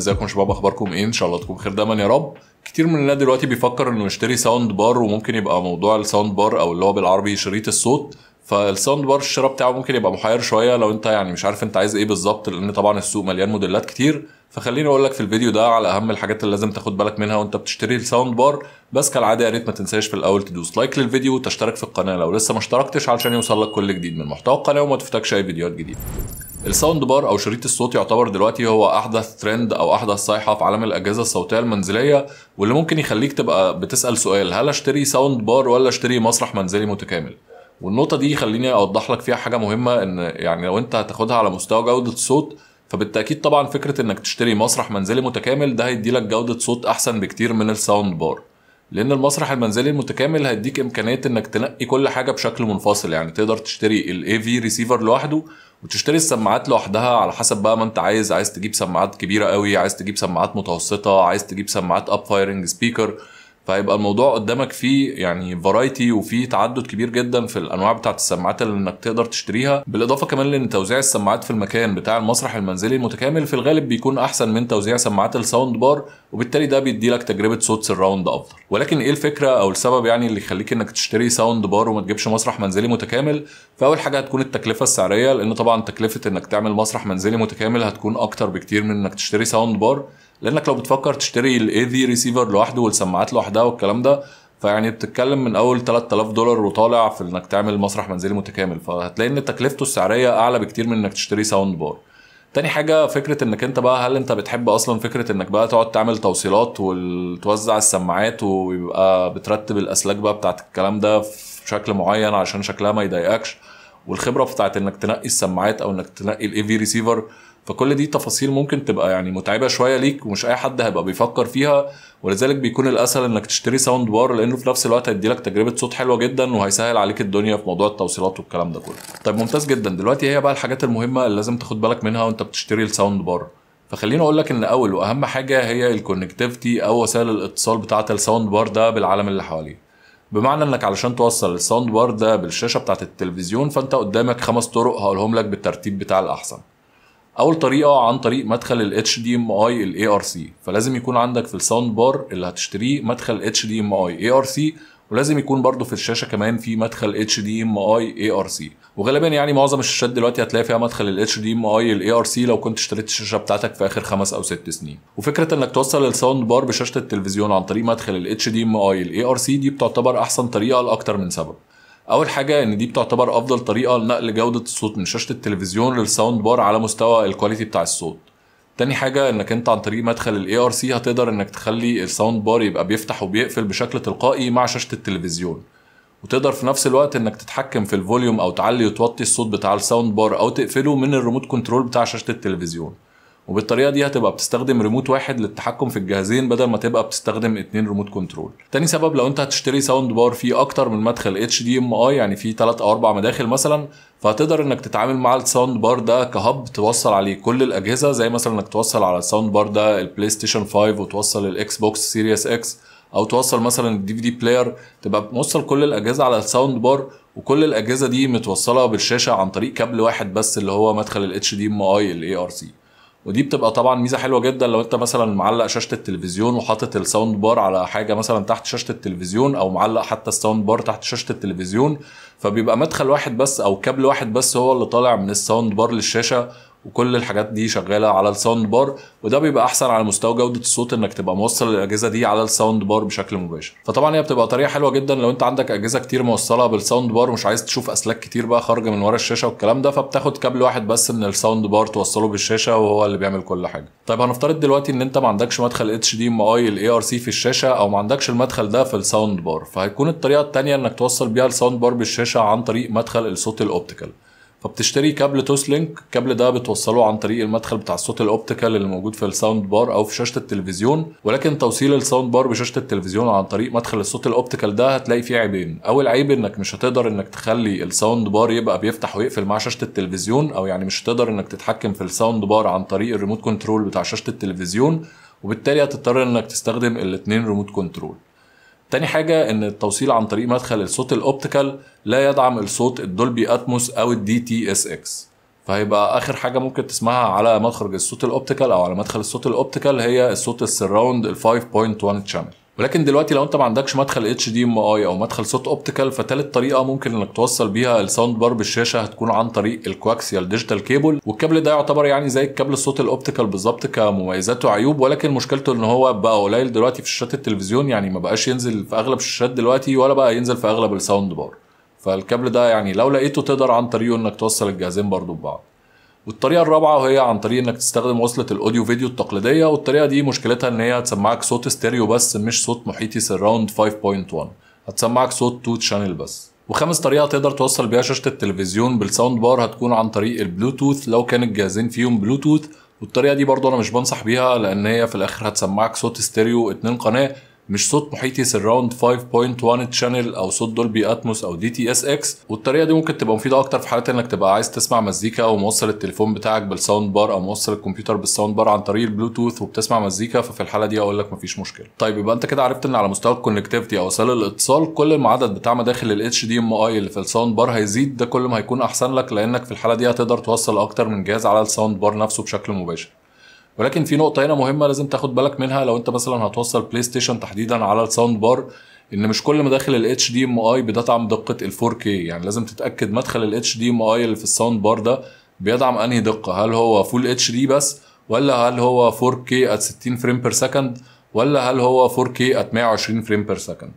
ازيكم يا شباب اخباركم ايه ان شاء الله تكون بخير دايما يا رب كتير من الناس دلوقتي بيفكر انه يشتري ساوند بار وممكن يبقى موضوع الساوند بار او اللي هو بالعربي شريط الصوت فالساوند بار الشراء بتاعه ممكن يبقى محير شويه لو انت يعني مش عارف انت عايز ايه بالظبط لان طبعا السوق مليان موديلات كتير فخليني اقول لك في الفيديو ده على اهم الحاجات اللي لازم تاخد بالك منها وانت بتشتري الساوند بار بس كالعاده يا ريت ما تنساش في الاول تدوس لايك للفيديو وتشترك في القناه لو لسه ما اشتركتش علشان يوصل لك كل جديد من محتوى القناه وما تفوتكش اي فيديوهات جديده الساوند بار او شريط الصوت يعتبر دلوقتي هو احدث ترند او احدث صيحه في عالم الاجهزه الصوتيه المنزليه واللي ممكن يخليك تبقى بتسال سؤال هل اشتري ساوند بار ولا اشتري مسرح منزلي متكامل والنقطه دي خليني اوضح لك فيها حاجه مهمه ان يعني لو انت هتاخدها على مستوى جوده الصوت فبالتاكيد طبعا فكره انك تشتري مسرح منزلي متكامل ده هيدي لك جوده صوت احسن بكتير من الساوند بار لان المسرح المنزلي المتكامل هيديك امكانيات انك تنقي كل حاجه بشكل منفصل يعني تقدر تشتري الاي في ريسيفر لوحده وتشتري السماعات لوحدها على حسب بقى ما انت عايز عايز تجيب سماعات كبيره قوي عايز تجيب سماعات متوسطه عايز تجيب سماعات اب فايرنج سبيكر فيبقى الموضوع قدامك فيه يعني فرايتي وفيه تعدد كبير جدا في الانواع بتاعه السماعات اللي انك تقدر تشتريها بالاضافه كمان لان توزيع السماعات في المكان بتاع المسرح المنزلي المتكامل في الغالب بيكون احسن من توزيع سماعات الساوند بار وبالتالي ده بيدي لك تجربه صوت سراوند افضل ولكن ايه الفكره او السبب يعني اللي يخليك انك تشتري ساوند بار وما تجيبش مسرح منزلي متكامل فاول حاجه هتكون التكلفه السعريه لان طبعا تكلفه انك تعمل مسرح منزلي متكامل هتكون اكتر بكتير من انك تشتري ساوند بار لانك لو بتفكر تشتري الاي في ريسيفر لوحده والسماعات لوحدها والكلام ده فيعني بتتكلم من اول 3000 دولار وطالع في انك تعمل مسرح منزلي متكامل فهتلاقي ان تكلفته السعريه اعلى بكتير من انك تشتري ساوند بار تاني حاجه فكره انك انت بقى هل انت بتحب اصلا فكره انك بقى تقعد تعمل توصيلات وتوزع السماعات ويبقى بترتب الاسلاك بقى بتاعت الكلام ده في شكل معين عشان شكلها ما يضايقكش والخبره بتاعت انك تنقي السماعات او انك تنقي الاي في ريسيفر فكل دي تفاصيل ممكن تبقى يعني متعبه شويه ليك ومش اي حد هيبقى بيفكر فيها ولذلك بيكون الاسهل انك تشتري ساوند بار لانه في نفس الوقت هيديلك تجربه صوت حلوه جدا وهيسهل عليك الدنيا في موضوع التوصيلات والكلام ده كله. طيب ممتاز جدا دلوقتي هي بقى الحاجات المهمه اللي لازم تاخد بالك منها وانت بتشتري الساوند بار. فخليني اقول لك ان اول واهم حاجه هي الكونكتيفيتي او وسائل الاتصال بتاعه الساوند بار ده بالعالم اللي حواليه بمعنى انك علشان توصل الساوند بار ده بالشاشه بتاعه التلفزيون فانت قدامك خمس طرق هقولهم لك بالترتيب بتاع الاحسن اول طريقه عن طريق مدخل ال HDMI ال ARC فلازم يكون عندك في الساوند بار اللي هتشتريه مدخل HDMI ARC ولازم يكون برضو في الشاشه كمان في مدخل HDMI ARC وغالبا يعني معظم الشاشات دلوقتي هتلاقي فيها مدخل ال HDMI ال ARC لو كنت اشتريت الشاشه بتاعتك في اخر خمس او ست سنين وفكره انك توصل الساوند بار بشاشه التلفزيون عن طريق مدخل ال HDMI ال ARC دي بتعتبر احسن طريقه لاكتر من سبب اول حاجه ان دي بتعتبر افضل طريقه لنقل جوده الصوت من شاشه التلفزيون للساوند بار على مستوى الكواليتي بتاع الصوت تاني حاجة انك انت عن طريق مدخل الاي ار سي هتقدر انك تخلي الساوند بار يبقى بيفتح وبيقفل بشكل تلقائي مع شاشة التلفزيون وتقدر في نفس الوقت انك تتحكم في الفوليوم او تعلي وتوطي الصوت بتاع الساوند بار او تقفله من الريموت كنترول بتاع شاشة التلفزيون وبالطريقه دي هتبقى بتستخدم ريموت واحد للتحكم في الجهازين بدل ما تبقى بتستخدم اتنين ريموت كنترول تاني سبب لو انت هتشتري ساوند بار فيه اكتر من مدخل اتش دي ام اي يعني فيه 3 او 4 مداخل مثلا فهتقدر انك تتعامل مع الساوند بار ده كهب توصل عليه كل الاجهزه زي مثلا انك توصل على الساوند بار ده البلاي ستيشن 5 وتوصل الاكس بوكس سيريس اكس او توصل مثلا الدي في دي بلاير تبقى موصل كل الاجهزه على الساوند بار وكل الاجهزه دي متوصله بالشاشه عن طريق كابل واحد بس اللي هو مدخل الاتش دي ام اي الاي ار سي ودي بتبقى طبعا ميزه حلوه جدا لو انت مثلا معلق شاشه التلفزيون وحاطط الساوند بار على حاجه مثلا تحت شاشه التلفزيون او معلق حتى الساوند بار تحت شاشه التلفزيون فبيبقى مدخل واحد بس او كابل واحد بس هو اللي طالع من الساوند بار للشاشه وكل الحاجات دي شغاله على الساوند بار وده بيبقى احسن على مستوى جوده الصوت انك تبقى موصل الاجهزه دي على الساوند بار بشكل مباشر فطبعا هي بتبقى طريقه حلوه جدا لو انت عندك اجهزه كتير موصله بالساوند بار ومش عايز تشوف اسلاك كتير بقى خارجه من ورا الشاشه والكلام ده فبتاخد كابل واحد بس من الساوند بار توصله بالشاشه وهو اللي بيعمل كل حاجه طيب هنفترض دلوقتي ان انت ما عندكش مدخل اتش دي ام اي الاي ار سي في الشاشه او ما عندكش المدخل ده في الساوند بار فهيكون الطريقه الثانيه انك توصل بيها الساوند بار بالشاشه عن طريق مدخل الصوت الاوبتيكال فبتشتري كابل توسلينك الكابل ده بتوصله عن طريق المدخل بتاع الصوت الاوبتيكال اللي موجود في الساوند بار او في شاشه التلفزيون ولكن توصيل الساوند بار بشاشه التلفزيون عن طريق مدخل الصوت الاوبتيكال ده هتلاقي فيه عيبين اول عيب انك مش هتقدر انك تخلي الساوند بار يبقى بيفتح ويقفل مع شاشه التلفزيون او يعني مش هتقدر انك تتحكم في الساوند بار عن طريق الريموت كنترول بتاع شاشه التلفزيون وبالتالي هتضطر انك تستخدم الاتنين ريموت كنترول تاني حاجة ان التوصيل عن طريق مدخل الصوت الاوبتيكال لا يدعم الصوت الدولبي اتموس او الدي تي اس اكس فهيبقى اخر حاجة ممكن تسمعها على مخرج الصوت الاوبتيكال او على مدخل الصوت الاوبتيكال هي الصوت السراوند ال 5.1 شانل. ولكن دلوقتي لو انت ما عندكش مدخل اتش دي ام اي او مدخل صوت اوبتيكال فتالت طريقه ممكن انك توصل بيها الساوند بار بالشاشه هتكون عن طريق الكواكسيال ديجيتال كيبل والكابل ده يعتبر يعني زي الكابل الصوت الاوبتيكال بالظبط كمميزات وعيوب ولكن مشكلته ان هو بقى قليل دلوقتي في شاشات التلفزيون يعني ما بقاش ينزل في اغلب الشاشات دلوقتي ولا بقى ينزل في اغلب الساوند بار فالكابل ده يعني لو لقيته تقدر عن طريقه انك توصل الجهازين برضو ببعض والطريقه الرابعه وهي عن طريق انك تستخدم وصله الاوديو فيديو التقليديه والطريقه دي مشكلتها ان هي هتسمعك صوت ستيريو بس مش صوت محيطي سراوند 5.1 هتسمعك صوت تو شانل بس وخامس طريقه تقدر توصل بيها شاشه التلفزيون بالساوند بار هتكون عن طريق البلوتوث لو كان الجهازين فيهم بلوتوث والطريقه دي برضو انا مش بنصح بيها لان هي في الاخر هتسمعك صوت ستيريو اتنين قناه مش صوت محيطي سراوند 5.1 تشانل او صوت دولبي اتموس او دي تي اس اكس والطريقه دي ممكن تبقى مفيده اكتر في حاله انك تبقى عايز تسمع مزيكا او موصل التليفون بتاعك بالساوند بار او موصل الكمبيوتر بالساوند بار عن طريق البلوتوث وبتسمع مزيكا ففي الحاله دي اقول لك مفيش مشكله طيب يبقى انت كده عرفت ان على مستوى الكونكتيفيتي او وسائل الاتصال كل ما عدد بتاع مداخل الاتش دي ام اي اللي في الساوند بار هيزيد ده كل ما هيكون احسن لك لانك في الحاله دي هتقدر توصل اكتر من جهاز على الساوند بار نفسه بشكل مباشر ولكن في نقطه هنا مهمه لازم تاخد بالك منها لو انت مثلا هتوصل بلاي ستيشن تحديدا على الساوند بار ان مش كل مداخل الاتش دي ام اي بتدعم دقه ال 4K يعني لازم تتاكد مدخل الاتش دي ام اي اللي في الساوند بار ده بيدعم انهي دقه هل هو فول اتش دي بس ولا هل هو 4K ات 60 فريم بير سكند ولا هل هو 4K ات 120 فريم بير سكند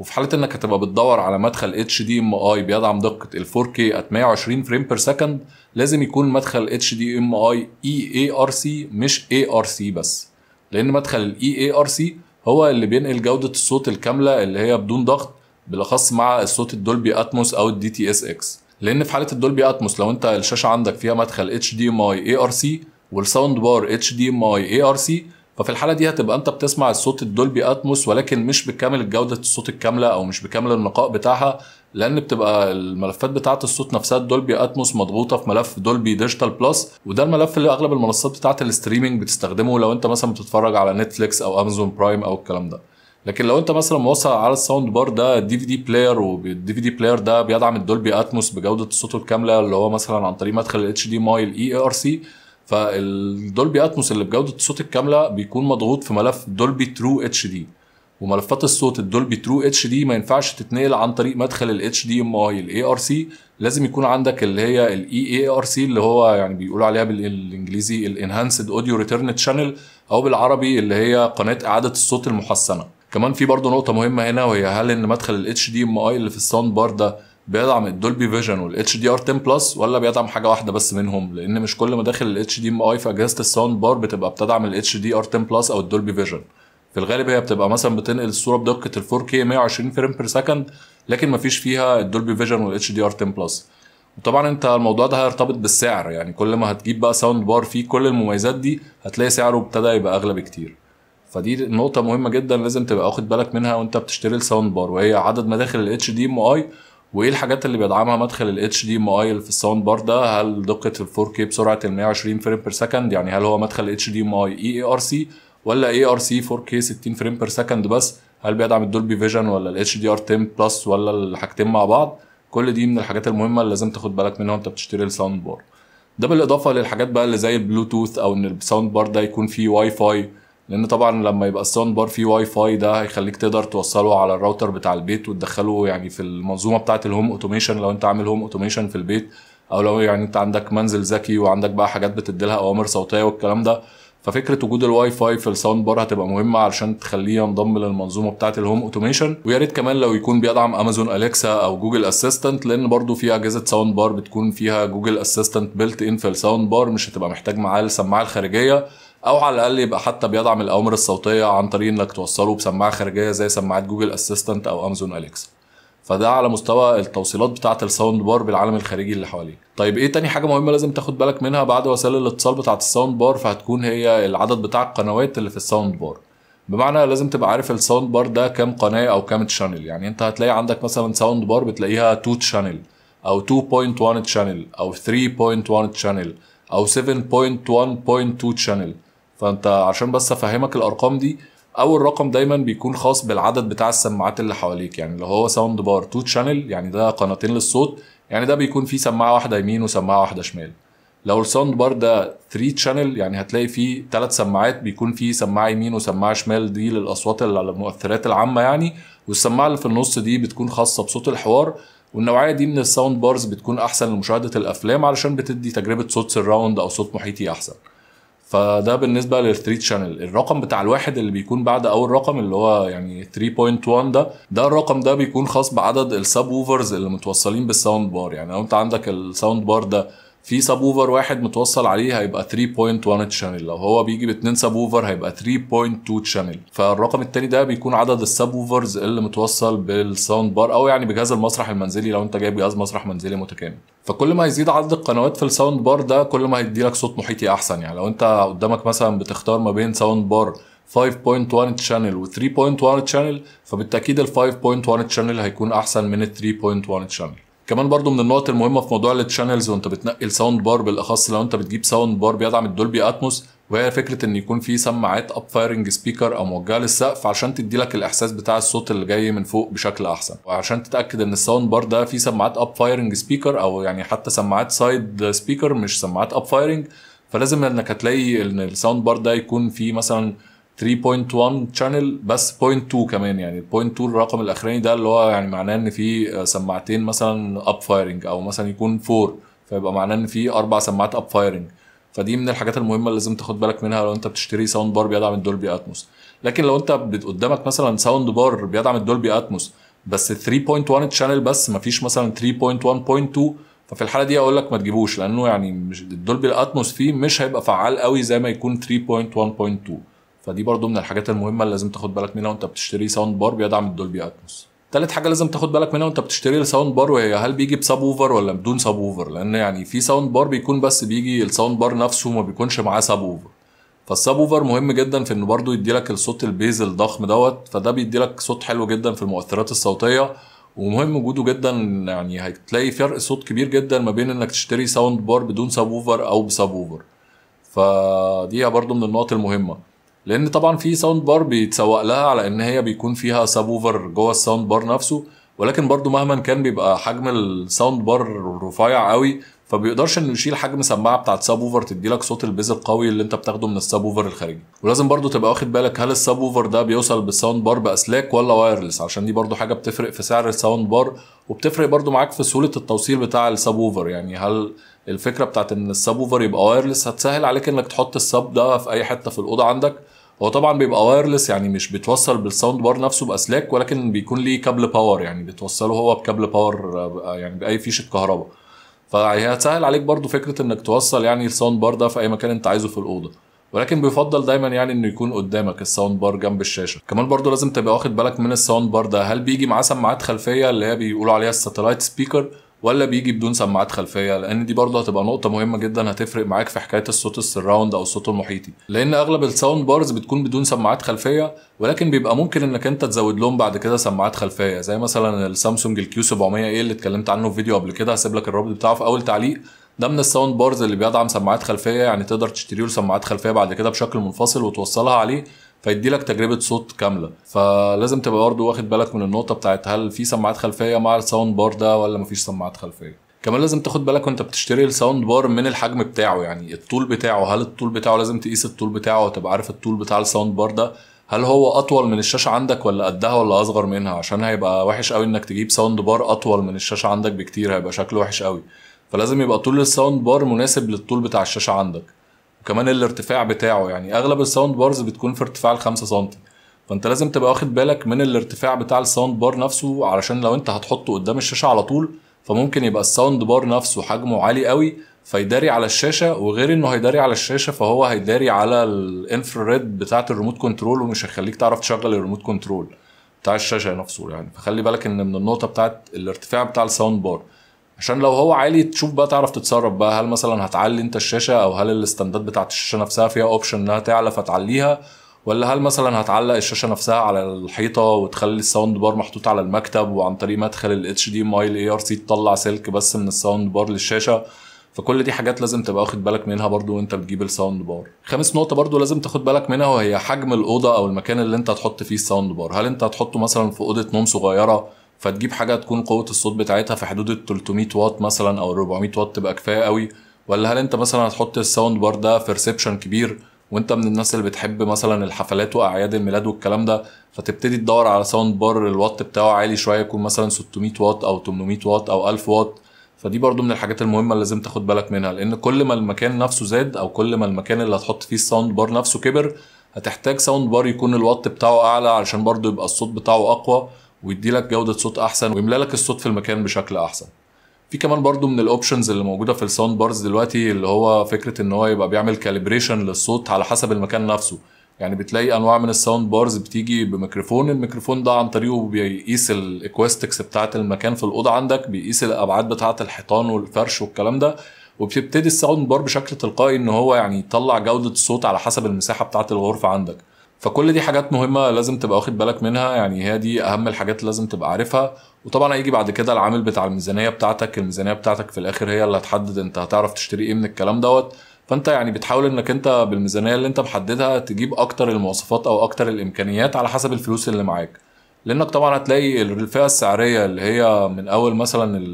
وفي حاله انك هتبقى بتدور على مدخل اتش دي ام اي بيدعم دقه ال 4K ات 120 فريم بير سكند لازم يكون مدخل اتش دي ام اي اي اي ار سي مش اي ار سي بس لان مدخل الاي اي ار سي هو اللي بينقل جوده الصوت الكامله اللي هي بدون ضغط بالاخص مع الصوت الدولبي اتموس او الدي تي اس اكس لان في حاله الدولبي اتموس لو انت الشاشه عندك فيها مدخل اتش دي ام اي اي ار سي والساوند بار اتش دي ام اي اي ار سي ففي الحاله دي هتبقى انت بتسمع الصوت الدولبي اتموس ولكن مش بكامل جوده الصوت الكامله او مش بكامل النقاء بتاعها لان بتبقى الملفات بتاعه الصوت نفسها دولبي اتموس مضغوطه في ملف دولبي ديجيتال بلس وده الملف اللي اغلب المنصات بتاعه الاستريمنج بتستخدمه لو انت مثلا بتتفرج على نتفليكس او امازون برايم او الكلام ده لكن لو انت مثلا موصل على الساوند بار ده دي في دي بلاير والدي في دي بلاير ده بيدعم الدولبي اتموس بجوده الصوت الكامله اللي هو مثلا عن طريق مدخل الاتش دي ماي الاي e ار سي فالدولبي اتموس اللي بجوده الصوت الكامله بيكون مضغوط في ملف دولبي ترو اتش دي وملفات الصوت الدولبي ترو اتش دي ما ينفعش تتنقل عن طريق مدخل الاتش دي ام اي الاي ار سي لازم يكون عندك اللي هي الاي اي ار سي اللي هو يعني بيقولوا عليها بالانجليزي الانهانسد اوديو ريتيرن شانل او بالعربي اللي هي قناه اعاده الصوت المحسنه كمان في برضه نقطه مهمه هنا وهي هل ان مدخل الاتش دي ام اي اللي في الساوند بار ده بيدعم الدولبي فيجن والاتش دي ار 10 بلس ولا بيدعم حاجه واحده بس منهم لان مش كل ما داخل الاتش دي ام اي في اجهزه الساوند بار بتبقى بتدعم الاتش دي ار 10 بلس او الدولبي فيجن في الغالب هي بتبقى مثلا بتنقل الصوره بدقه ال 4K 120 فريم بير سكند لكن مفيش فيها الدولبي فيجن والاتش دي ار 10 بلس وطبعا انت الموضوع ده هيرتبط بالسعر يعني كل ما هتجيب بقى ساوند بار فيه كل المميزات دي هتلاقي سعره ابتدى يبقى اغلى بكتير فدي نقطة مهمة جدا لازم تبقى واخد بالك منها وانت بتشتري الساوند بار وهي عدد مداخل الاتش دي ام اي وايه الحاجات اللي بيدعمها مدخل الاتش دي ام اي في الساوند بار ده هل دقه ال 4 كي بسرعه ال 120 فريم بير سكند يعني هل هو مدخل اتش دي ام اي اي اي ار سي ولا اي ار سي 4 كي 60 فريم بير سكند بس هل بيدعم الدولبي فيجن ولا الاتش دي ار 10 بلس ولا الحاجتين مع بعض كل دي من الحاجات المهمه اللي لازم تاخد بالك منها وانت بتشتري الساوند بار ده بالاضافه للحاجات بقى اللي زي البلوتوث او ان الساوند بار ده يكون فيه واي فاي لان طبعا لما يبقى الساوند بار فيه واي فاي ده هيخليك تقدر توصله على الراوتر بتاع البيت وتدخله يعني في المنظومه بتاعه الهوم اوتوميشن لو انت عامل هوم اوتوميشن في البيت او لو يعني انت عندك منزل ذكي وعندك بقى حاجات بتديلها اوامر صوتيه والكلام ده ففكره وجود الواي فاي في الساوند بار هتبقى مهمه علشان تخليه ينضم للمنظومه بتاعه الهوم اوتوميشن ويا ريت كمان لو يكون بيدعم امازون اليكسا او جوجل اسيستنت لان برضو في اجهزه ساوند بار بتكون فيها جوجل اسيستنت بيلت ان في الساوند بار مش هتبقى محتاج معاه السماعه الخارجيه او على الاقل يبقى حتى بيدعم الاوامر الصوتيه عن طريق انك توصله بسماعه خارجيه زي سماعات جوجل اسيستنت او امازون اليكس فده على مستوى التوصيلات بتاعه الساوند بار بالعالم الخارجي اللي حواليك طيب ايه تاني حاجه مهمه لازم تاخد بالك منها بعد وسائل الاتصال بتاعه الساوند بار فهتكون هي العدد بتاع القنوات اللي في الساوند بار بمعنى لازم تبقى عارف الساوند بار ده كام قناه او كام تشانل يعني انت هتلاقي عندك مثلا ساوند بار بتلاقيها 2 تشانل او 2.1 تشانل او 3.1 تشانل او 7.1.2 شانل فانت عشان بس افهمك الارقام دي اول رقم دايما بيكون خاص بالعدد بتاع السماعات اللي حواليك يعني اللي هو ساوند بار تو شانل يعني ده قناتين للصوت يعني ده بيكون فيه سماعه واحده يمين وسماعه واحده شمال لو الساوند بار ده 3 شانل يعني هتلاقي فيه ثلاث سماعات بيكون فيه سماعه يمين وسماعه شمال دي للاصوات اللي على المؤثرات العامه يعني والسماعه اللي في النص دي بتكون خاصه بصوت الحوار والنوعيه دي من الساوند بارز بتكون احسن لمشاهده الافلام علشان بتدي تجربه صوت سراوند او صوت محيطي احسن فده بالنسبه للثريت شانل الرقم بتاع الواحد اللي بيكون بعد اول رقم اللي هو يعني 3.1 ده ده الرقم ده بيكون خاص بعدد السب ووفرز اللي متوصلين بالساوند بار يعني لو انت عندك الساوند بار ده في سب اوفر واحد متوصل عليه هيبقى 3.1 تشانل لو هو بيجي باتنين سب اوفر هيبقى 3.2 تشانل فالرقم التاني ده بيكون عدد السب اوفرز اللي متوصل بالساوند بار او يعني بجهاز المسرح المنزلي لو انت جايب جهاز مسرح منزلي متكامل فكل ما يزيد عدد القنوات في الساوند بار ده كل ما هيدي لك صوت محيطي احسن يعني لو انت قدامك مثلا بتختار ما بين ساوند بار 5.1 تشانل و 3.1 تشانل فبالتاكيد ال 5.1 تشانل هيكون احسن من ال 3.1 تشانل كمان برضو من النقط المهمه في موضوع التشانلز وانت بتنقي الساوند بار بالاخص لو انت بتجيب ساوند بار بيدعم الدولبي اتموس وهي فكره ان يكون في سماعات اب فايرنج سبيكر او موجهه للسقف عشان تدي لك الاحساس بتاع الصوت اللي جاي من فوق بشكل احسن وعشان تتاكد ان الساوند بار ده في سماعات اب فايرنج سبيكر او يعني حتى سماعات سايد سبيكر مش سماعات اب فايرنج فلازم انك هتلاقي ان الساوند بار ده يكون فيه مثلا 3.1 شانل بس 0.2 كمان يعني 0.2 الرقم الاخراني ده اللي هو يعني معناه ان في آه، سماعتين مثلا اب فايرنج او مثلا يكون 4 فيبقى معناه ان في اربع سماعات اب فايرنج فدي من الحاجات المهمه اللي لازم تاخد بالك منها لو انت بتشتري ساوند بار بيدعم الدولبي اتموس لكن لو انت قدامك مثلا ساوند بار بيدعم الدولبي اتموس بس 3.1 تشانل بس مفيش مثلا 3.1.2 ففي الحاله دي اقول لك ما تجيبوش لانه يعني مش الدولبي الاتموس فيه مش هيبقى فعال قوي زي ما يكون 3.1.2 فدي برضو من الحاجات المهمه اللي لازم تاخد بالك منها وانت بتشتري ساوند بار بيدعم الدولبي اتموس تالت حاجه لازم تاخد بالك منها وانت بتشتري الساوند بار وهي هل بيجي بساب اوفر ولا بدون ساب اوفر لان يعني في ساوند بار بيكون بس بيجي الساوند بار نفسه وما بيكونش معاه ساب اوفر فالساب اوفر مهم جدا في انه برضه يديلك الصوت البيز الضخم دوت فده بيديلك صوت حلو جدا في المؤثرات الصوتيه ومهم وجوده جدا يعني هتلاقي فرق صوت كبير جدا ما بين انك تشتري ساوند بار بدون ساب اوفر او بساب اوفر فدي برضه من النقط المهمه لان طبعا في ساوند بار بيتسوق لها على ان هي بيكون فيها ساب اوفر جوه الساوند بار نفسه ولكن برضو مهما كان بيبقى حجم الساوند بار رفيع قوي فبيقدرش انه يشيل حجم سماعه بتاعت ساب اوفر تدي لك صوت البيز القوي اللي انت بتاخده من الساب اوفر الخارجي ولازم برضو تبقى واخد بالك هل الساب اوفر ده بيوصل بالساوند بار باسلاك ولا وايرلس عشان دي برضو حاجه بتفرق في سعر الساوند بار وبتفرق برضو معاك في سهوله التوصيل بتاع الساب اوفر يعني هل الفكره بتاعت ان الساب اوفر يبقى وايرلس هتسهل عليك انك تحط الساب ده في اي حته في الاوضه عندك هو طبعا بيبقى وايرلس يعني مش بيتوصل بالساوند بار نفسه باسلاك ولكن بيكون ليه كابل باور يعني بتوصله هو بكابل آه، باور يعني باي فيشه كهرباء فهتسهل عليك برضو فكره انك توصل يعني الساوند بار ده في اي مكان انت عايزه في الاوضه ولكن بيفضل دايما يعني انه يكون قدامك الساوند بار جنب الشاشه كمان برضو لازم تبقى واخد بالك من الساوند بار ده هل بيجي معاه سماعات خلفيه اللي هي بيقولوا عليها الساتلايت سبيكر ولا بيجي بدون سماعات خلفيه لان دي برضه هتبقى نقطه مهمه جدا هتفرق معاك في حكايه الصوت السراوند او الصوت المحيطي لان اغلب الساوند بارز بتكون بدون سماعات خلفيه ولكن بيبقى ممكن انك انت تزود لهم بعد كده سماعات خلفيه زي مثلا السامسونج الكيو 700 ايه اللي اتكلمت عنه في فيديو قبل كده هسيب لك الرابط بتاعه في اول تعليق ده من الساوند بارز اللي بيدعم سماعات خلفيه يعني تقدر تشتري له سماعات خلفيه بعد كده بشكل منفصل وتوصلها عليه فيدي لك تجربه صوت كامله فلازم تبقى برضه واخد بالك من النقطه بتاعت هل في سماعات خلفيه مع الساوند بار ده ولا مفيش سماعات خلفيه كمان لازم تاخد بالك وانت بتشتري الساوند بار من الحجم بتاعه يعني الطول بتاعه هل الطول بتاعه لازم تقيس الطول بتاعه وتبقى عارف الطول بتاع الساوند بار ده هل هو اطول من الشاشه عندك ولا قدها ولا اصغر منها عشان هيبقى وحش قوي انك تجيب ساوند بار اطول من الشاشه عندك بكتير هيبقى شكله وحش قوي فلازم يبقى طول الساوند بار مناسب للطول بتاع الشاشه عندك وكمان الارتفاع بتاعه يعني اغلب الساوند بارز بتكون في ارتفاع ال 5 سم فانت لازم تبقى واخد بالك من الارتفاع بتاع الساوند بار نفسه علشان لو انت هتحطه قدام الشاشه على طول فممكن يبقى الساوند بار نفسه حجمه عالي قوي فيداري على الشاشه وغير انه هيداري على الشاشه فهو هيداري على الانفراريد بتاعت الريموت كنترول ومش هيخليك تعرف تشغل الريموت كنترول بتاع الشاشه نفسه يعني فخلي بالك ان من النقطه بتاعت الارتفاع بتاع الساوند بار عشان لو هو عالي تشوف بقى تعرف تتصرف بقى هل مثلا هتعلي انت الشاشه او هل الاستاندات بتاعه الشاشه نفسها فيها اوبشن انها تعلى فتعليها ولا هل مثلا هتعلق الشاشه نفسها على الحيطه وتخلي الساوند بار محطوط على المكتب وعن طريق مدخل الاتش دي ماي الاي ار سي تطلع سلك بس من الساوند بار للشاشه فكل دي حاجات لازم تبقى واخد بالك منها برضو وانت بتجيب الساوند بار خامس نقطه برضو لازم تاخد بالك منها وهي حجم الاوضه او المكان اللي انت هتحط فيه الساوند بار هل انت هتحطه مثلا في اوضه نوم صغيره فتجيب حاجه تكون قوه الصوت بتاعتها في حدود ال 300 واط مثلا او 400 واط تبقى كفايه قوي ولا هل انت مثلا هتحط الساوند بار ده في ريسبشن كبير وانت من الناس اللي بتحب مثلا الحفلات واعياد الميلاد والكلام ده فتبتدي تدور على ساوند بار الوات بتاعه عالي شويه يكون مثلا 600 واط او 800 واط او 1000 واط فدي برضو من الحاجات المهمه اللي لازم تاخد بالك منها لان كل ما المكان نفسه زاد او كل ما المكان اللي هتحط فيه الساوند بار نفسه كبر هتحتاج ساوند بار يكون الوات بتاعه اعلى علشان برضو يبقى الصوت بتاعه اقوى ويدي لك جوده صوت احسن ويملى لك الصوت في المكان بشكل احسن في كمان برضو من الاوبشنز اللي موجوده في الساوند بارز دلوقتي اللي هو فكره ان هو يبقى بيعمل كاليبريشن للصوت على حسب المكان نفسه يعني بتلاقي انواع من الساوند بارز بتيجي بميكروفون الميكروفون ده عن طريقه بيقيس الاكوستكس بتاعه المكان في الاوضه عندك بيقيس الابعاد بتاعه الحيطان والفرش والكلام ده وبتبتدي الساوند بار بشكل تلقائي ان هو يعني يطلع جوده الصوت على حسب المساحه بتاعه الغرفه عندك فكل دي حاجات مهمه لازم تبقى واخد بالك منها يعني هي دي اهم الحاجات لازم تبقى عارفها وطبعا هيجي بعد كده العامل بتاع الميزانيه بتاعتك الميزانيه بتاعتك في الاخر هي اللي هتحدد انت هتعرف تشتري ايه من الكلام دوت فانت يعني بتحاول انك انت بالميزانيه اللي انت محددها تجيب اكتر المواصفات او اكتر الامكانيات على حسب الفلوس اللي معاك لانك طبعا هتلاقي الفئه السعريه اللي هي من اول مثلا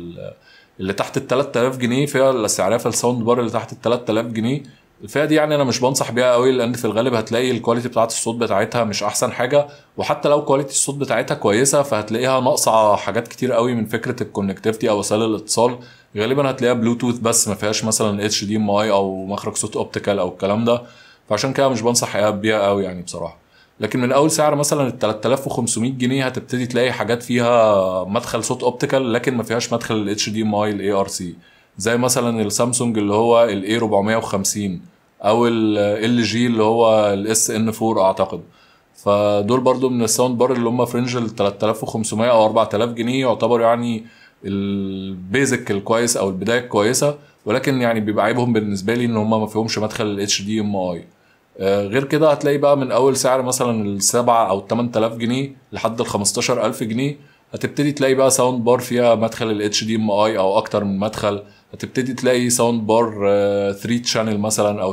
اللي تحت ال 3000 جنيه فيها السعريه في الساوند بار اللي تحت ال 3000 جنيه الفئه دي يعني انا مش بنصح بيها قوي لان في الغالب هتلاقي الكواليتي بتاعه الصوت بتاعتها مش احسن حاجه وحتى لو كواليتي الصوت بتاعتها كويسه فهتلاقيها ناقصه حاجات كتير قوي من فكره الكونكتيفيتي او وسائل الاتصال غالبا هتلاقيها بلوتوث بس ما فيهاش مثلا اتش دي ام اي او مخرج صوت اوبتيكال او الكلام ده فعشان كده مش بنصح بيها قوي يعني بصراحه لكن من اول سعر مثلا ال 3500 جنيه هتبتدي تلاقي حاجات فيها مدخل صوت اوبتيكال لكن ما فيهاش مدخل الاتش دي ام اي الاي ار سي زي مثلا السامسونج اللي هو الاي 450 او ال جي اللي هو الاس ان 4 اعتقد فدول برضو من الساوند بار اللي هم في رينج ال 3500 او 4000 جنيه يعتبر يعني البيزك الكويس او البدايه الكويسه ولكن يعني بيبقى عيبهم بالنسبه لي ان هم ما فيهمش مدخل الاتش دي ام اي غير كده هتلاقي بقى من اول سعر مثلا السبعة او 8000 جنيه لحد ال 15000 جنيه هتبتدي تلاقي بقى ساوند بار فيها مدخل الاتش دي ام اي او اكتر من مدخل تبتدي تلاقي ساوند بار 3 شانل مثلا او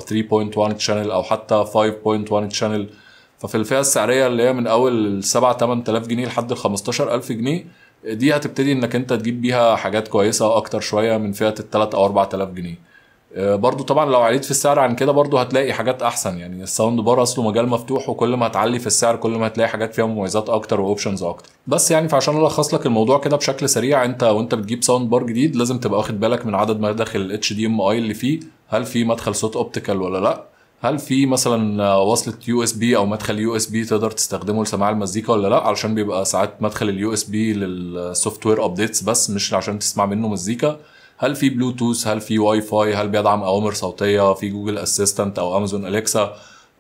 3.1 شانل او حتى 5.1 شانل ففي الفئه السعريه اللي هي من اول 7 8000 جنيه لحد ال 15000 جنيه دي هتبتدي انك انت تجيب بيها حاجات كويسه اكتر شويه من فئه ال 3 او 4000 جنيه آه، برضو طبعا لو عليت في السعر عن كده برضو هتلاقي حاجات احسن يعني الساوند بار اصله مجال مفتوح وكل ما هتعلي في السعر كل ما هتلاقي حاجات فيها مميزات اكتر واوبشنز اكتر بس يعني فعشان الخص لك الموضوع كده بشكل سريع انت وانت بتجيب ساوند بار جديد لازم تبقى واخد بالك من عدد مداخل الاتش دي ام اي اللي فيه هل في مدخل صوت اوبتيكال ولا لا هل في مثلا وصلة يو اس بي او مدخل يو اس بي تقدر تستخدمه لسماع المزيكا ولا لا علشان بيبقى ساعات مدخل اليو اس بي للسوفت وير ابديتس بس مش عشان تسمع منه مزيكا هل في بلوتوث هل في واي فاي هل بيدعم اوامر صوتيه في جوجل اسيستنت او امازون اليكسا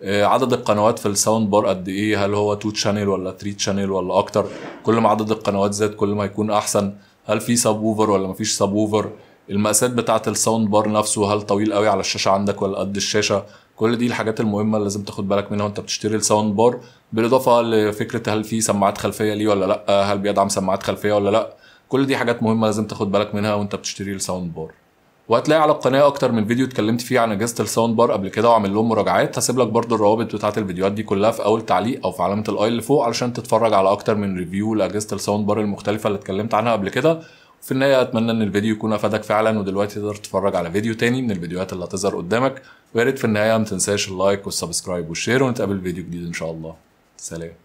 آه، عدد القنوات في الساوند بار قد ايه هل هو 2 شانل ولا 3 شانل ولا اكتر كل ما عدد القنوات زاد كل ما يكون احسن هل في سب اوفر ولا مفيش سب اوفر المقاسات بتاعه الساوند بار نفسه هل طويل قوي على الشاشه عندك ولا قد الشاشه كل دي الحاجات المهمه اللي لازم تاخد بالك منها وانت بتشتري الساوند بار بالاضافه لفكره هل في سماعات خلفيه ليه ولا لا هل بيدعم سماعات خلفيه ولا لا كل دي حاجات مهمه لازم تاخد بالك منها وانت بتشتري الساوند بار وهتلاقي على القناه اكتر من فيديو اتكلمت فيه عن اجهزه الساوند بار قبل كده وعامل لهم مراجعات هسيب لك برضو الروابط بتاعه الفيديوهات دي كلها في اول تعليق او في علامه الاي اللي فوق علشان تتفرج على اكتر من ريفيو لاجهزه الساوند بار المختلفه اللي اتكلمت عنها قبل كده في النهايه اتمنى ان الفيديو يكون افادك فعلا ودلوقتي تقدر تتفرج على فيديو تاني من الفيديوهات اللي هتظهر قدامك ويا ريت في النهايه ما تنساش اللايك والسبسكرايب والشير ونتقابل فيديو جديد ان شاء الله سلام